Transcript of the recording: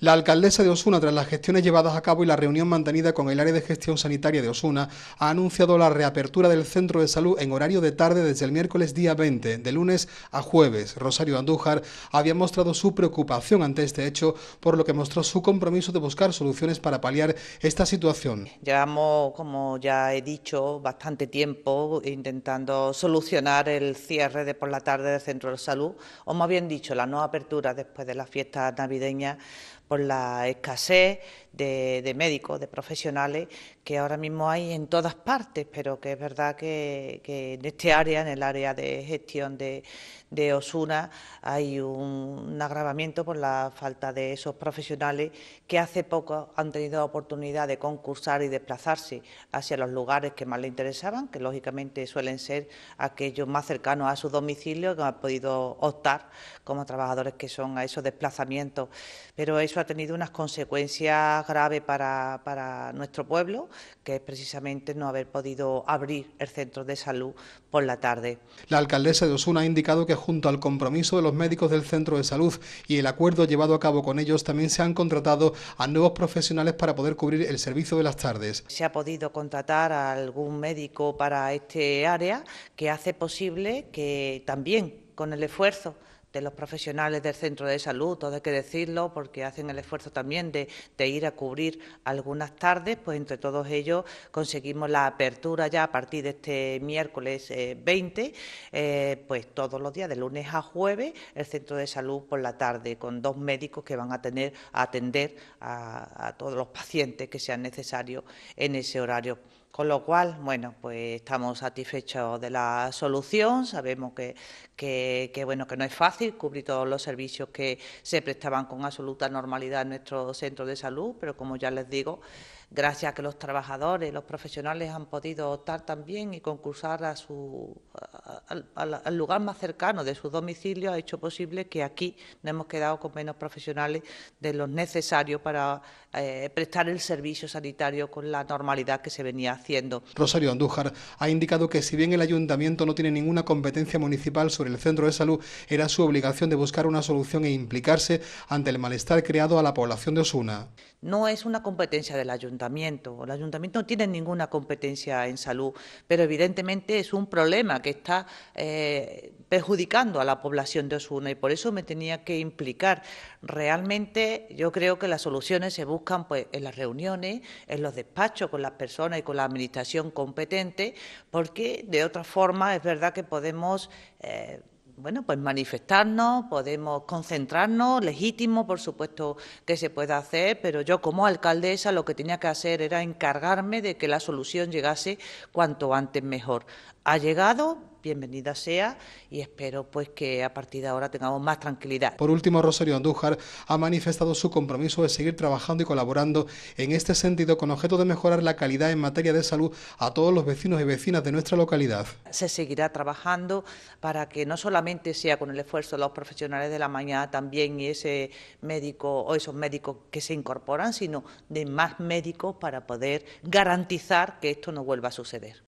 La alcaldesa de Osuna, tras las gestiones llevadas a cabo y la reunión mantenida con el área de gestión sanitaria de Osuna, ha anunciado la reapertura del centro de salud en horario de tarde desde el miércoles día 20, de lunes a jueves. Rosario Andújar había mostrado su preocupación ante este hecho, por lo que mostró su compromiso de buscar soluciones para paliar esta situación. Llevamos, como ya he dicho, bastante tiempo intentando solucionar el cierre de por la tarde del centro de salud, o más bien dicho, la no apertura después de las fiestas navideñas por la escasez de, médicos, de profesionales que ahora mismo hay en todas partes, pero que es verdad que, en este área, en el área de gestión de, Osuna, hay un, agravamiento por la falta de esos profesionales que hace poco han tenido oportunidad de concursar y desplazarse hacia los lugares que más le interesaban, que lógicamente suelen ser aquellos más cercanos a su domicilio, que han podido optar como trabajadores que son a esos desplazamientos. Pero eso ha tenido unas consecuencias graves para nuestro pueblo que es precisamente no haber podido abrir el centro de salud por la tarde. La alcaldesa de Osuna ha indicado que junto al compromiso de los médicos del centro de salud y el acuerdo llevado a cabo con ellos, también se han contratado a nuevos profesionales para poder cubrir el servicio de las tardes. Se ha podido contratar a algún médico para este área que hace posible que también con el esfuerzo de los profesionales del centro de salud, todo hay que decirlo, porque hacen el esfuerzo también de, ir a cubrir algunas tardes, pues entre todos ellos conseguimos la apertura ya a partir de este miércoles 20, eh, eh, pues todos los días, de lunes a jueves, el centro de salud por la tarde, con dos médicos que van a tener a atender a todos los pacientes que sean necesarios en ese horario. Con lo cual, bueno, pues estamos satisfechos de la solución, sabemos que, que, bueno, que no es fácil cubrir todos los servicios que se prestaban con absoluta normalidad en nuestro centro de salud, pero como ya les digo, gracias a que los trabajadores, los profesionales han podido optar también y concursar a su, al lugar más cercano de su domicilio, ha hecho posible que aquí no hemos quedado con menos profesionales de los necesarios para eh, prestar el servicio sanitario con la normalidad que se venía haciendo. Rosario Andújar ha indicado que si bien el ayuntamiento no tiene ninguna competencia municipal sobre el centro de salud, era su obligación de buscar una solución e implicarse ante el malestar creado a la población de Osuna. No es una competencia del ayuntamiento el ayuntamiento no tiene ninguna competencia en salud, pero evidentemente es un problema que está eh, perjudicando a la población de Osuna y por eso me tenía que implicar. Realmente yo creo que las soluciones se buscan pues, en las reuniones, en los despachos con las personas y con la administración competente, porque de otra forma es verdad que podemos... Eh, bueno, pues manifestarnos, podemos concentrarnos, legítimo, por supuesto que se pueda hacer, pero yo como alcaldesa lo que tenía que hacer era encargarme de que la solución llegase cuanto antes mejor. Ha llegado, bienvenida sea y espero pues que a partir de ahora tengamos más tranquilidad. Por último, Rosario Andújar ha manifestado su compromiso de seguir trabajando y colaborando en este sentido con objeto de mejorar la calidad en materia de salud a todos los vecinos y vecinas de nuestra localidad. Se seguirá trabajando para que no solamente sea con el esfuerzo de los profesionales de la mañana también y ese médico o esos médicos que se incorporan, sino de más médicos para poder garantizar que esto no vuelva a suceder.